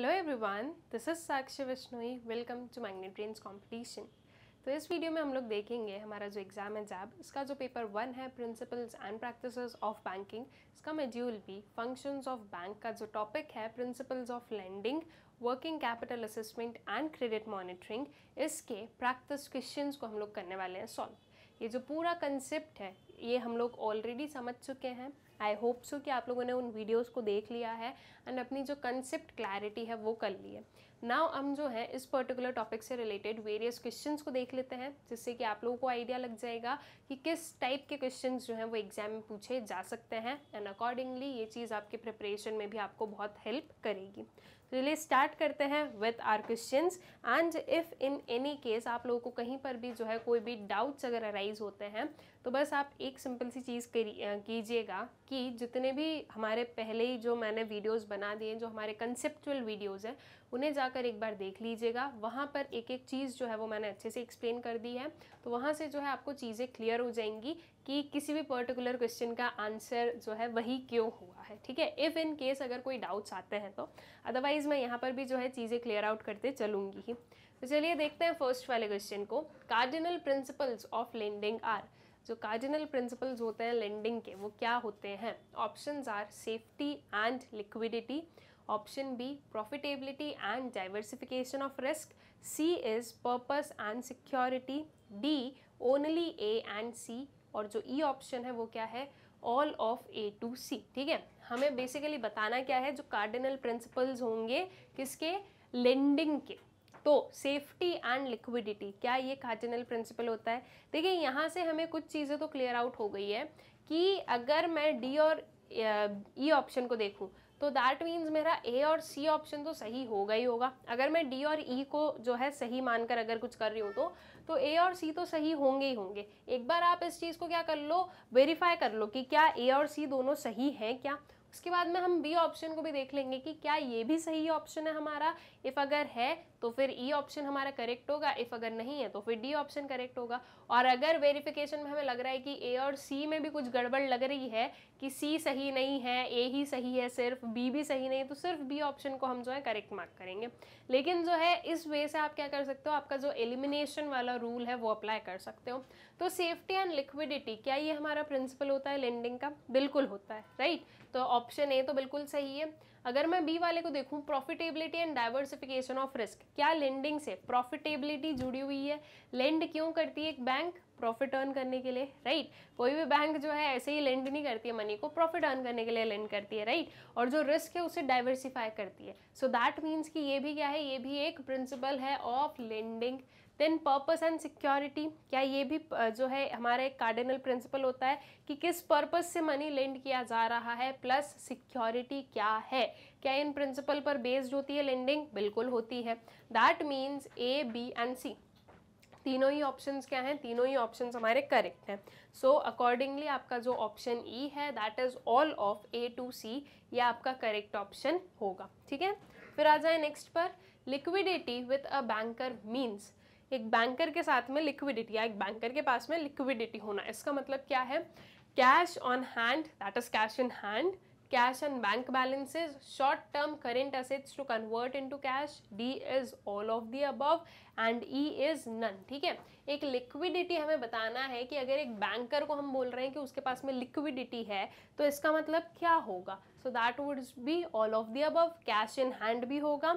Hello everyone this is Sakshi Vishnoi welcome to Magnet Brains competition तो इस video में हम लोग देखेंगे हमारा जो एग्ज़ाम है जैब इसका जो पेपर वन है principles and practice of banking इसका मेड्यूल भी फंक्शंस ऑफ बैंक का जो टॉपिक है principles of lending working capital assessment and credit monitoring इसके प्रैक्टिस क्वेश्चंस को हम लोग करने वाले हैं सॉल्व ये जो पूरा कंसेप्ट है ये हम लोग ऑलरेडी समझ चुके हैं आई होप सो कि आप लोगों ने उन वीडियोज़ को देख लिया है एंड अपनी जो कंसेप्ट क्लैरिटी है वो कर ली है नाउ हम जो है इस पर्टिकुलर टॉपिक से रिलेटेड वेरियस क्वेश्चन को देख लेते हैं जिससे कि आप लोगों को आइडिया लग जाएगा कि किस टाइप के क्वेश्चन जो हैं वो एग्जाम में पूछे जा सकते हैं एंड अकॉर्डिंगली ये चीज़ आपके प्रिपरेशन में भी आपको बहुत हेल्प करेगी तो चलिए स्टार्ट करते हैं with our questions and if in any case आप लोगों को कहीं पर भी जो है कोई भी डाउट्स अगर अराइज होते हैं तो बस आप एक सिंपल सी चीज़ कीजिएगा कि जितने भी हमारे पहले ही जो मैंने वीडियोस बना दिए जो हमारे कंसेप्चुअल वीडियोस हैं उन्हें जाकर एक बार देख लीजिएगा वहाँ पर एक एक चीज़ जो है वो मैंने अच्छे से एक्सप्लेन कर दी है तो वहाँ से जो है आपको चीज़ें क्लियर हो जाएंगी कि किसी भी पर्टिकुलर क्वेश्चन का आंसर जो है वही क्यों हुआ है ठीक है इफ़ इन केस अगर कोई डाउट्स आते हैं तो अदरवाइज़ मैं यहाँ पर भी जो है चीज़ें क्लियर आउट करते चलूँगी ही तो चलिए देखते हैं फर्स्ट वाले क्वेश्चन को cardinal principles of lending are जो कार्डिनल प्रिंसिपल्स होते हैं लेंडिंग के वो क्या होते हैं options are safety and liquidity Option B profitability and diversification of risk. C is purpose and security. D only A and C और जो E ऑप्शन है वो क्या है all of A to C ठीक है हमें बेसिकली बताना क्या है जो कार्डिनल प्रिंसिपल्स होंगे किसके लेंडिंग के तो सेफ्टी एंड लिक्विडिटी क्या ये कार्डिनल प्रिंसिपल होता है देखिए यहाँ से हमें कुछ चीज़ें तो क्लियर आउट हो गई है कि अगर मैं डी और ई ऑप्शन e को देखूँ तो दैट मीन्स मेरा ए और सी ऑप्शन तो सही होगा ही होगा अगर मैं डी और ई e को जो है सही मानकर अगर कुछ कर रही हूँ तो तो ए और सी तो सही होंगे ही होंगे एक बार आप इस चीज़ को क्या कर लो वेरीफाई कर लो कि क्या ए और सी दोनों सही हैं क्या उसके बाद में हम बी ऑप्शन को भी देख लेंगे कि क्या ये भी सही ऑप्शन है हमारा इफ़ अगर है तो फिर ई e ऑप्शन हमारा करेक्ट होगा इफ़ अगर नहीं है तो फिर डी ऑप्शन करेक्ट होगा और अगर वेरिफिकेशन में हमें लग रहा है कि ए और सी में भी कुछ गड़बड़ लग रही है कि सी सही नहीं है ए ही सही है सिर्फ बी भी सही नहीं तो सिर्फ बी ऑप्शन को हम जो है करेक्ट मार्क करेंगे लेकिन जो है इस वे से आप क्या कर सकते हो आपका जो एलिमिनेशन वाला रूल है वो अप्लाई कर सकते हो तो सेफ्टी एंड लिक्विडिटी क्या ये हमारा प्रिंसिपल होता है लेंडिंग का बिल्कुल होता है राइट तो ऑप्शन ए तो बिल्कुल सही है अगर मैं बी वाले को देखूं profitability and diversification of risk क्या लेंडिंग से प्रॉफिटेबिलिटी जुड़ी हुई है लेंड क्यों करती है एक बैंक प्रॉफिट अर्न करने के लिए राइट right? कोई भी बैंक जो है ऐसे ही लेंड नहीं करती है मनी को प्रॉफिट अर्न करने के लिए लेंड करती है राइट right? और जो रिस्क है उसे डाइवर्सिफाई करती है सो दैट मीन्स कि ये भी क्या है ये भी एक प्रिंसिपल है of lending then purpose and security क्या ये भी जो है हमारा एक कार्डिनल प्रिंसिपल होता है कि किस पर्पस से मनी लेंड किया जा रहा है प्लस सिक्योरिटी क्या है क्या इन प्रिंसिपल पर बेस्ड होती है लेंडिंग बिल्कुल होती है that means A B and C तीनों ही ऑप्शंस क्या हैं तीनों ही ऑप्शंस हमारे करेक्ट हैं सो अकॉर्डिंगली आपका जो ऑप्शन ई e है that is all of A to C ये आपका करेक्ट ऑप्शन होगा ठीक है फिर आ जाए नेक्स्ट पर liquidity with a banker means एक बैंकर के साथ में लिक्विडिटी या एक बैंकर के पास में लिक्विडिटी होना इसका मतलब क्या है cash on hand that is cash in hand cash and bank balances short term current assets to convert into cash D is all of the above and E is none ठीक है एक liquidity हमें बताना है कि अगर एक banker को हम बोल रहे हैं कि उसके पास में लिक्विडिटी है तो इसका मतलब क्या होगा so that would be all of the above cash in hand भी होगा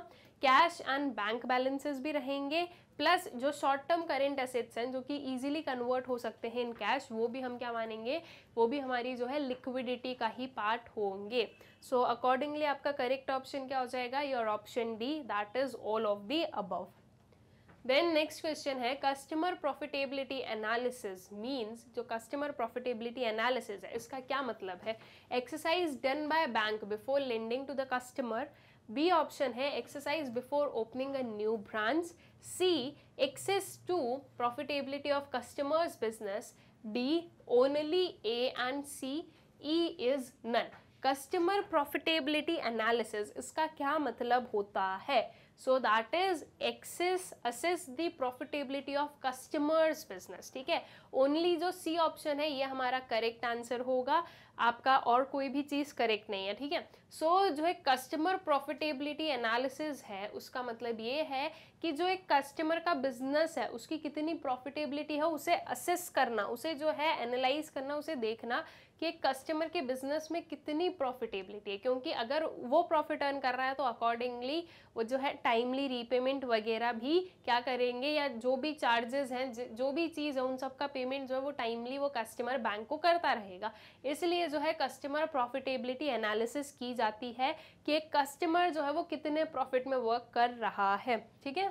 कैश एंड बैंक बैलेंसेस भी रहेंगे प्लस जो शॉर्ट टर्म करेंट असेट्स हैं जो कि इजीली कन्वर्ट हो सकते हैं इन कैश वो भी हम क्या मानेंगे वो भी हमारी जो है लिक्विडिटी का ही पार्ट होंगे सो अकॉर्डिंगली आपका करेक्ट ऑप्शन क्या हो जाएगा your option D that is all of the above then next question है कस्टमर प्रॉफिटेबिलिटी एनालिसिस मींस जो कस्टमर प्रॉफिटेबिलिटी एनालिसिस है इसका क्या मतलब है exercise done by bank before lending to the customer B option है exercise before opening a new branch C access to profitability of customers business D only A and C E is none customer profitability analysis इसका क्या मतलब होता है so that is access assess the profitability of customers business ठीक है only जो C option है ये हमारा करेक्ट आंसर होगा आपका और कोई भी चीज़ करेक्ट नहीं है ठीक है सो so, जो एक कस्टमर प्रॉफिटेबिलिटी एनालिसिस है उसका मतलब ये है कि जो एक कस्टमर का बिजनेस है उसकी कितनी प्रॉफिटेबिलिटी है उसे असेस करना उसे जो है एनालाइज करना उसे देखना कि एक कस्टमर के बिजनेस में कितनी प्रॉफिटेबिलिटी है क्योंकि अगर वो प्रॉफिट अर्न कर रहा है तो अकॉर्डिंगली वो जो है टाइमली रीपेमेंट वगैरह भी क्या करेंगे या जो भी चार्जेस हैं जो भी चीज़ है उन सब का पेमेंट जो है वो टाइमली वो कस्टमर बैंक को करता रहेगा इसलिए जो है कस्टमर प्रॉफिटेबिलिटी एनालिसिस की जा जाती है कि एक कस्टमर जो है वो कितने प्रॉफिट में वर्क कर रहा है ठीक है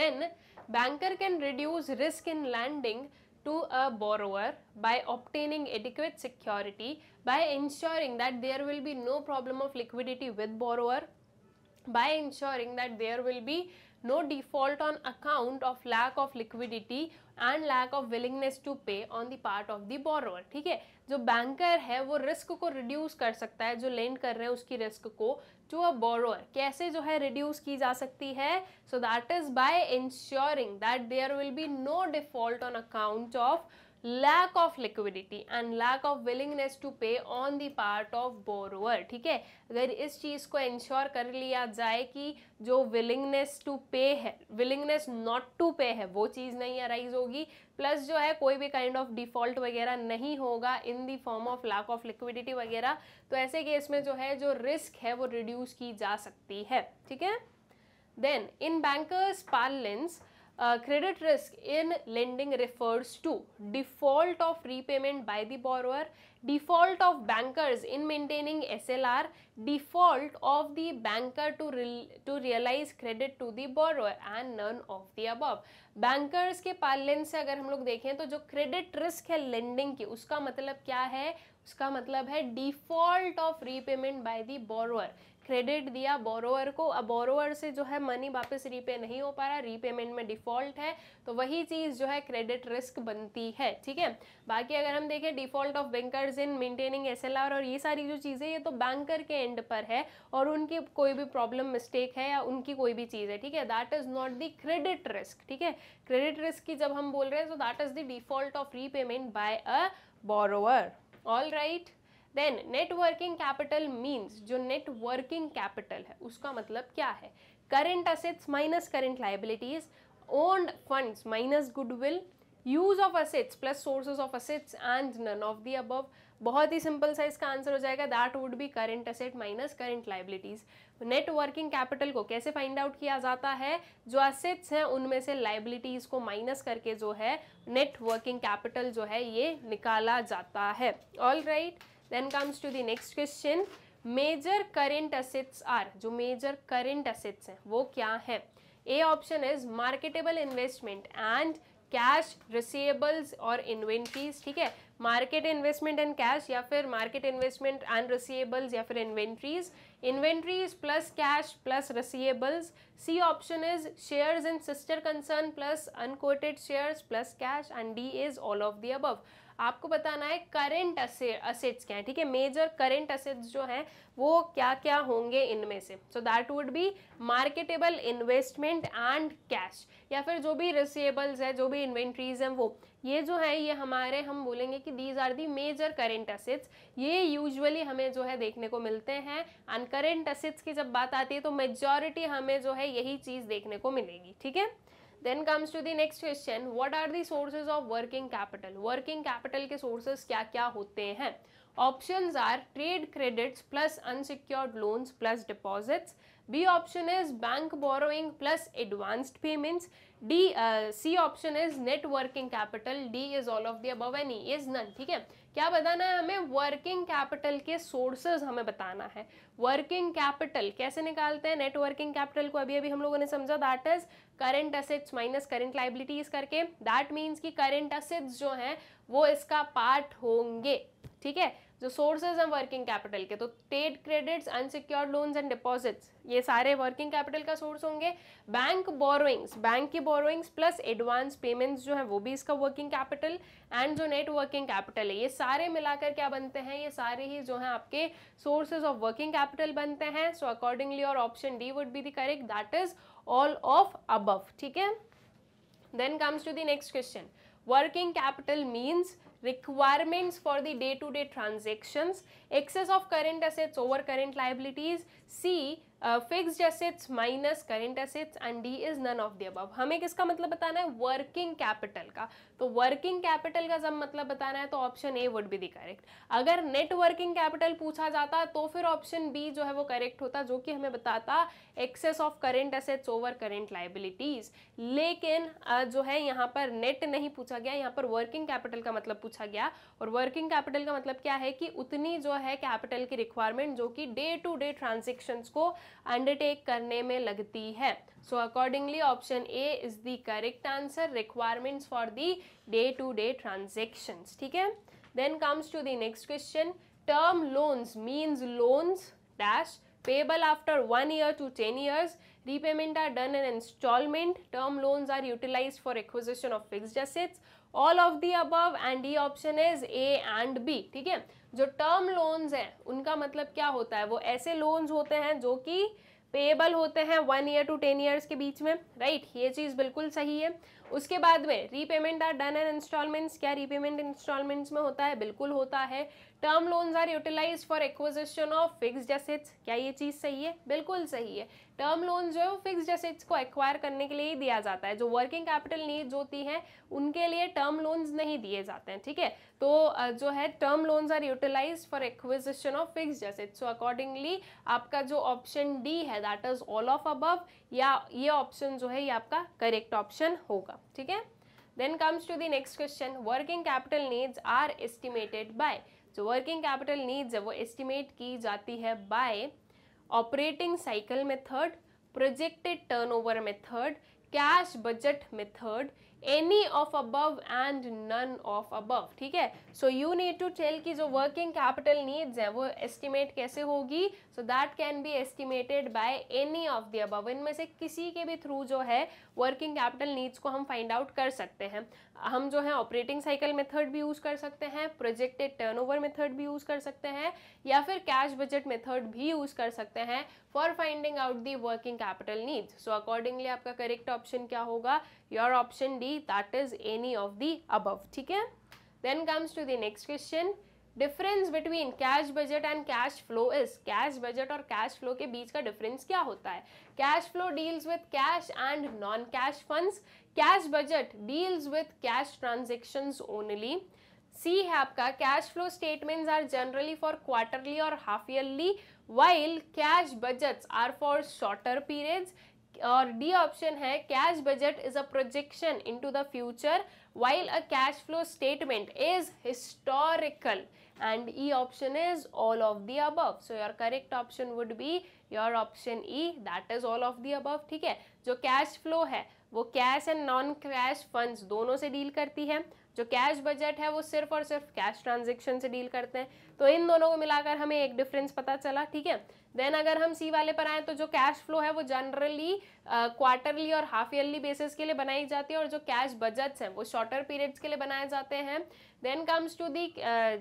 then banker can reduce risk in lending to a borrower by obtaining adequate security by insuring that there will be no problem of liquidity with borrower by insuring that there will be no default on account of lack of liquidity and lack of willingness to pay on the part of the borrower ठीक है जो banker है वो risk को reduce कर सकता है जो लेंड कर रहे हैं उसकी रिस्क को टू अ बोरोवर कैसे जो है रिड्यूस की जा सकती है so that is by insuring that there will be no default on account of lack of liquidity and lack of willingness to pay on the part of borrower ठीक है अगर इस चीज़ को इंश्योर कर लिया जाए कि जो willingness to pay है willingness not to pay है वो चीज़ नहीं अराइज होगी प्लस जो है कोई भी काइंड ऑफ डिफ़ॉल्ट वगैरह नहीं होगा in the form of lack of liquidity वगैरह तो ऐसे केस में जो है जो रिस्क है वो रिड्यूस की जा सकती है ठीक है then in bankers parlance credit risk in lending refers to default of repayment by the borrower default of bankers in maintaining SLR default of the banker to to realise credit to the borrower and none of the above bankers के पालन से अगर हम लोग देखें तो जो credit risk है लेंडिंग की उसका मतलब क्या है उसका मतलब है default of repayment by the borrower credit दिया बोरोवर को अब बोरोवर से जो है मनी वापस रीपे नहीं हो पा रहा रीपेमेंट में डिफॉल्ट है तो वही चीज़ जो है क्रेडिट रिस्क बनती है ठीक है बाकी अगर हम देखें default of bankers in maintaining S और ये सारी जो चीज़ें ये तो बैंकर के एंड पर है और उनकी कोई भी प्रॉब्लम मिस्टेक है या उनकी कोई भी चीज़ है ठीक है that is not the credit risk ठीक है क्रेडिट रिस्क की जब हम बोल रहे हैं तो that is the default of repayment by a borrower all right then net working capital means जो नेटवर्किंग कैपिटल है उसका मतलब क्या है current assets minus current liabilities owned funds minus goodwill use of assets plus sources of assets and none of the above बहुत ही simple सा इसका आंसर हो जाएगा that would be current asset minus current liabilities net working capital को कैसे find out किया जाता है जो असेट्स हैं उनमें से लाइबिलिटीज को माइनस करके जो है नेटवर्किंग कैपिटल जो है ये निकाला जाता है all right right? Then comes to the next question major current assets जो मेजर करेंट असिट्स हैं वो क्या है A option is marketable investment and cash receivables और इन्वेंट्रीज ठीक है मार्केट इन्वेस्टमेंट एंड कैश या फिर मार्केट इन्वेस्टमेंट एंड रिसीएबल्स या फिर inventories inventories plus cash plus receivables C option is shares in sister concern plus unquoted shares plus cash and D is all of the above आपको बताना है current assets क्या है ठीक है major current assets जो हैं वो क्या क्या होंगे इनमें से so that would be marketable investment and cash या फिर जो भी रिसिएबल्स है जो भी इन्वेंट्रीज हैं वो ये जो है ये हमारे हम बोलेंगे कि these are the major current assets ये यूजुअली हमें जो है देखने को मिलते हैं एंड करेंट असेट्स की जब बात आती है तो मेजॉरिटी हमें जो है यही चीज़ देखने को मिलेगी ठीक है then comes to the next question what are the sources of working capital working capital के सोर्सेज क्या क्या होते हैं option are trade credits plus unsecured loans plus deposits B option is bank borrowing plus advanced payments D C option is net working capital D is all of the above and E is none ठीक है क्या बताना है हमें working capital के sources हमें बताना है वर्किंग कैपिटल कैसे निकालते हैं नेटवर्किंग कैपिटल को अभी अभी हम लोगों ने समझा that is current assets minus current liabilities करके दैट मीन्स कि करेंट असेट्स जो हैं वो इसका पार्ट होंगे ठीक है जो सोर्सेज हैं वर्किंग कैपिटल के तो trade credits unsecured loans and deposits ये सारे वर्किंग कैपिटल का सोर्स होंगे बैंक बोरोइंग्स बैंक की बोरोइंग्स प्लस एडवांस पेमेंट्स जो है वो भी इसका वर्किंग कैपिटल एंड जो नेट वर्किंग कैपिटल है ये सारे मिलाकर क्या बनते हैं ये सारे ही जो है आपके सोर्सेज ऑफ वर्किंग कैपिटल बनते हैं सो अकॉर्डिंगली और option D would be the correct that is all of above ठीक है then comes to the next question working capital means requirements for the day to day transactions excess of current assets over current liabilities c uh, fixed assets minus current assets and d is none of the above hame kiska matlab batana hai working capital ka तो working capital का जब मतलब बताना है तो option A would be the correct अगर net working capital पूछा जाता तो फिर ऑप्शन बी जो है वो करेक्ट होता जो कि हमें बताता excess of current assets over current liabilities लेकिन जो है यहाँ पर नेट नहीं पूछा गया यहाँ पर वर्किंग कैपिटल का मतलब पूछा गया और वर्किंग कैपिटल का मतलब क्या है कि उतनी जो है कैपिटल की रिक्वायरमेंट जो कि डे टू डे ट्रांजेक्शन को अंडरटेक करने में लगती है so accordingly option a is the correct answer requirements for the day to day transactions theek hai then comes to the next question term loans means loans dash payable after 1 year to 10 years repayment are done in installment term loans are utilized for acquisition of fixed assets all of the above and d option is a and b ठीक है जो term loans हैं उनका मतलब क्या होता है वो ऐसे लोन्स होते हैं जो कि पेएबल होते हैं one year to ten years के बीच में राइट right? ये चीज़ बिल्कुल सही है उसके बाद में repayment are done and instalments क्या रीपेमेंट इंस्टॉलमेंट्स में होता है बिल्कुल होता है term loans are utilise for acquisition of fix assets क्या ये चीज़ सही है बिल्कुल सही है टर्म लोन जो है वो फिक्स एसेट्स को एक्वायर करने के लिए ही दिया जाता है जो वर्किंग कैपिटल नीड्स होती हैं उनके लिए टर्म लोन्स नहीं दिए जाते हैं ठीक है तो जो है term loans are utilise for acquisition of fix assets so accordingly आपका जो ऑप्शन डी है that is all of above या ये ऑप्शन जो है ये आपका करेक्ट ऑप्शन होगा ठीक है then comes to the next question working capital needs are estimated by जो वर्किंग कैपिटल नीड्स है वो एस्टिमेट की जाती है by operating cycle method projected turnover method cash budget method any of above and none of above ठीक है so you need to tell की जो वर्किंग कैपिटल नीड्स है वो एस्टिमेट कैसे होगी so that can be estimated by any of the above इनमें से किसी के भी थ्रू जो है वर्किंग कैपिटल नीड्स को हम फाइंड आउट कर सकते हैं हम जो है ऑपरेटिंग साइकिल मेथड भी यूज़ कर सकते हैं प्रोजेक्टेड टर्न ओवर मेथड भी यूज़ कर सकते हैं या फिर कैश बजट मेथड भी यूज़ कर सकते हैं for finding out the working capital needs so accordingly आपका करेक्ट ऑप्शन क्या होगा your option D that is any of the above ठीक है then comes to the next question difference between cash budget and cash flow is cash budget और cash flow के बीच का difference क्या होता है cash flow deals with cash and non cash funds cash budget deals with cash transactions only C है आपका cash flow statements are generally for quarterly और half yearly while cash budgets are for shorter periods और D option है cash budget is a projection into the future while a cash flow statement is historical and E option is all of the above so your correct option would be your option E that is all of the above ठीक है जो cash flow है वो cash and non cash funds दोनों से deal करती है जो कैश बजट है वो सिर्फ और सिर्फ कैश ट्रांजेक्शन से डील करते हैं तो इन दोनों को मिलाकर हमें एक डिफरेंस पता चला ठीक है देन अगर हम सी वाले पर आए तो जो कैश फ्लो है वो जनरली क्वार्टरली और हाफ ईयरली बेसिस के लिए बनाई जाती है और जो कैश बजट्स हैं वो शॉर्टर पीरियड्स के लिए बनाए जाते हैं then comes to the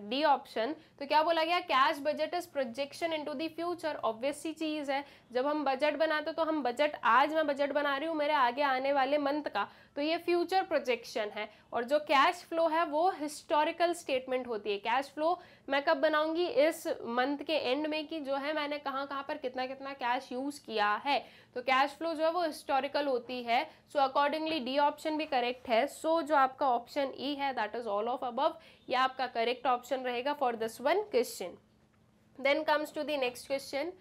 D option तो क्या बोला गया cash budget is projection into the future obvious C चीज़ है जब हम बजट बनाते तो हम बजट आज मैं बजट बना रही हूँ मेरे आगे आने वाले मंथ का तो ये फ्यूचर प्रोजेक्शन है और जो कैश फ्लो है वो हिस्टोरिकल स्टेटमेंट होती है कैश फ्लो मैं कब बनाऊंगी इस मंथ के एंड में कि जो है मैंने कहाँ कहाँ पर कितना कितना कैश यूज़ किया है तो कैश फ्लो जो है वो हिस्टोरिकल होती है सो अकॉर्डिंगली डी ऑप्शन भी करेक्ट है सो so, जो आपका ऑप्शन ई e है that is all of above यह आपका करेक्ट ऑप्शन रहेगा for this one question then comes to the next question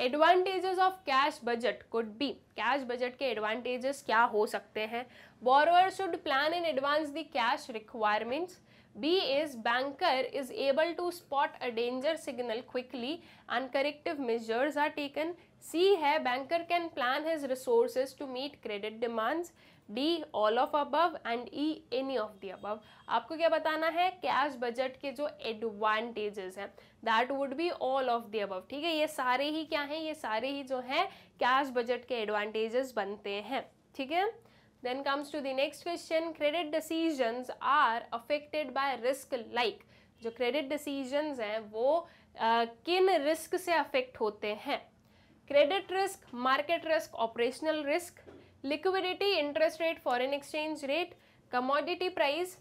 advantages of cash budget could be cash budget के advantages क्या हो सकते हैं borrower should plan in advance the cash requirements B is banker is able to spot a danger signal quickly and corrective measures are taken C है banker can plan his resources to meet credit demands D all of above and E any of the above आपको क्या बताना है cash budget के जो advantages हैं that would be all of the above ठीक है ये सारे ही क्या हैं ये सारे ही जो हैं कैश बजट के एडवांटेजेस बनते हैं ठीक है Then comes to the next question, credit decisions are affected by risk like. जो क्रेडिट decisions हैं वो uh, किन रिस्क से अफेक्ट होते हैं credit risk market risk operational risk liquidity interest rate foreign exchange rate commodity price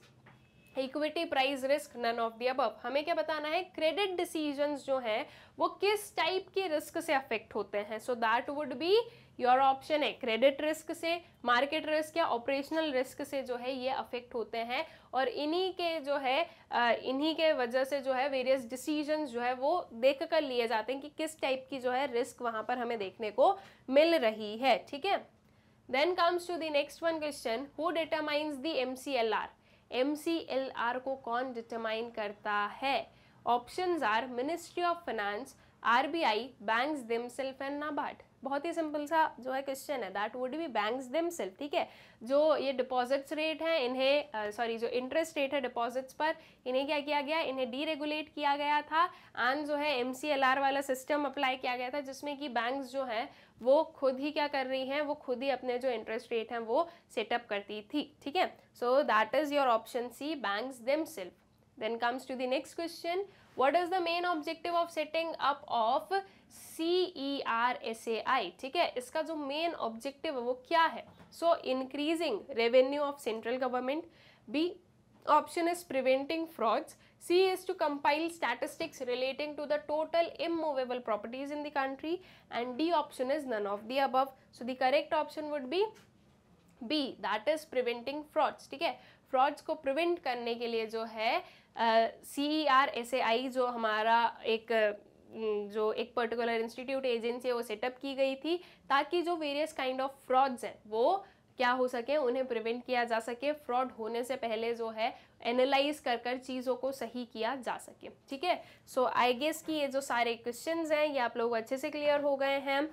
equity price risk none of the अब हमें क्या बताना है क्रेडिट डिसीजंस जो हैं वो किस टाइप के रिस्क से अफेक्ट होते हैं so that would be your option है क्रेडिट रिस्क से मार्केट रिस्क या ऑपरेशनल रिस्क से जो है ये अफेक्ट होते हैं और इन्हीं के जो है इन्हीं के वजह से जो है वेरियस डिसीजन जो है वो देख कर लिए जाते हैं कि किस टाइप की जो है रिस्क वहाँ पर हमें देखने को मिल रही है ठीक है then comes to the next one question who determines the M C L R M C L R को कौन डिटरमाइन करता है option are ministry of finance R B I bank themselves and NABARD बहुत ही सिंपल सा जो है question है that would be banks them ठीक है जो ये डिपॉजिट्स रेट है इन्हें सॉरी जो इंटरेस्ट रेट है डिपॉजिट्स पर इन्हें क्या किया गया इन्हें डीरेगुलेट किया गया था एंड जो है एम वाला सिस्टम अप्लाई किया गया था जिसमें कि बैंक्स जो हैं वो खुद ही क्या कर रही हैं वो खुद ही अपने जो इंटरेस्ट रेट हैं वो सेटअप करती थी ठीक है so that is your option C banks themselves then comes to the next question what is the main objective of setting up of CERSAI ठीक है इसका जो main objective है वो क्या है so increasing revenue of central government B option is preventing frauds C is to compile statistics relating to the total immovable properties in the country and D option is none of the above so the correct option would be B that is preventing frauds ठीक है frauds को prevent करने के लिए जो है सी E R S A आई जो हमारा एक जो एक पर्टिकुलर इंस्टीट्यूट एजेंसी है वो सेटअप की गई थी ताकि जो वेरियस काइंड ऑफ फ्रॉड्स हैं वो क्या हो सके उन्हें प्रिवेंट किया जा सके फ्रॉड होने से पहले जो है एनालाइज कर कर चीज़ों को सही किया जा सके ठीक है सो आई गेस कि ये जो सारे क्वेश्चंस हैं ये आप लोग अच्छे से क्लियर हो गए हैं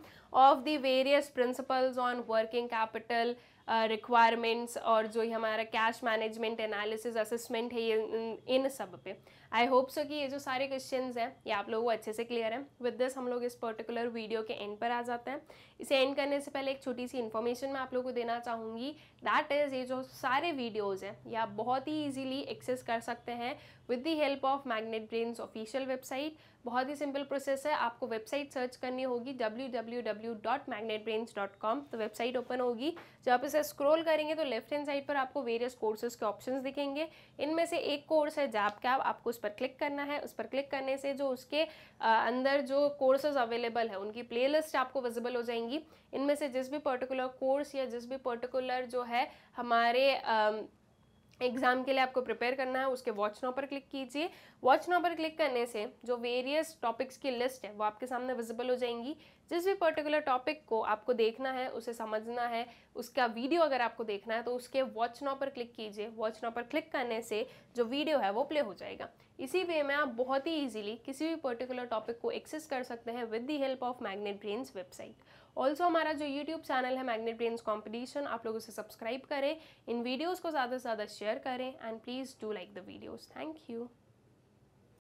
of the various principles on working capital requirements और जो ही हमारा कैश मैनेजमेंट एनालिसिस असेसमेंट है ये इन, सब पे आई होप सो कि ये जो सारे क्वेश्चन हैं ये आप लोगों को अच्छे से क्लियर हैं विद दिस हम लोग इस पर्टिकुलर वीडियो के एंड पर आ जाते हैं इसे एंड करने से पहले एक छोटी सी इन्फॉर्मेशन मैं आप लोगों को देना चाहूँगी दैट इज़ ये जो सारे वीडियोज़ हैं ये आप बहुत ही ईजिली एक्सेस कर सकते हैं with the help of Magnet Brains official website बहुत ही सिंपल प्रोसेस है आपको वेबसाइट सर्च करनी होगी www.magnetbrains.com तो वेबसाइट ओपन होगी जब आप इसे स्क्रॉल करेंगे तो लेफ्ट हैंड साइड पर आपको वेरियस कोर्सेज के ऑप्शंस दिखेंगे इनमें से एक कोर्स है जैप कैब आपको उस पर क्लिक करना है उस पर क्लिक करने से जो उसके अंदर जो कोर्सेज अवेलेबल है उनकी प्ले आपको विजिबल हो जाएंगी इनमें से जिस भी पर्टिकुलर कोर्स या जिस भी पर्टिकुलर जो है हमारे एग्ज़ाम के लिए आपको प्रिपेयर करना है उसके वॉच नाउ पर क्लिक कीजिए वॉच नाउ पर क्लिक करने से जो वेरियस टॉपिक्स की लिस्ट है वो आपके सामने विजिबल हो जाएंगी जिस भी पर्टिकुलर टॉपिक को आपको देखना है उसे समझना है उसका वीडियो अगर आपको देखना है तो उसके वॉच नाउ पर क्लिक कीजिए वॉच नाउ पर क्लिक करने से जो वीडियो है वो प्ले हो जाएगा इसी वे में आप बहुत ही ईजिली किसी भी पर्टिकुलर टॉपिक को एक्सेस कर सकते हैं with the help of Magnet Brains website also हमारा जो यूट्यूब चैनल है मैग्नेट ब्रेन्स कॉम्पिटिशन आप लोग उसे सब्सक्राइब करें इन वीडियोज़ को ज़्यादा से ज़्यादा शेयर करें and please do like the videos thank you